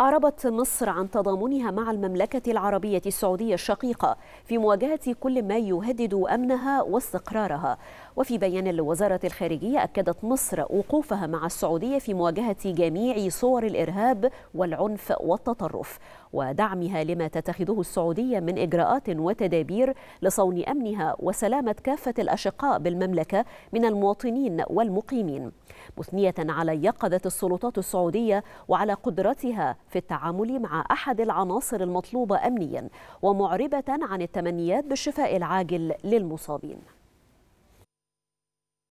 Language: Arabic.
أعربت مصر عن تضامنها مع المملكة العربية السعودية الشقيقة في مواجهة كل ما يهدد أمنها واستقرارها وفي بيان لوزارة الخارجية أكدت مصر وقوفها مع السعودية في مواجهة جميع صور الإرهاب والعنف والتطرف ودعمها لما تتخذه السعودية من إجراءات وتدابير لصون أمنها وسلامة كافة الأشقاء بالمملكة من المواطنين والمقيمين مثنية على يقظة السلطات السعودية وعلى قدرتها في التعامل مع أحد العناصر المطلوبة أمنيا ومعربة عن التمنيات بالشفاء العاجل للمصابين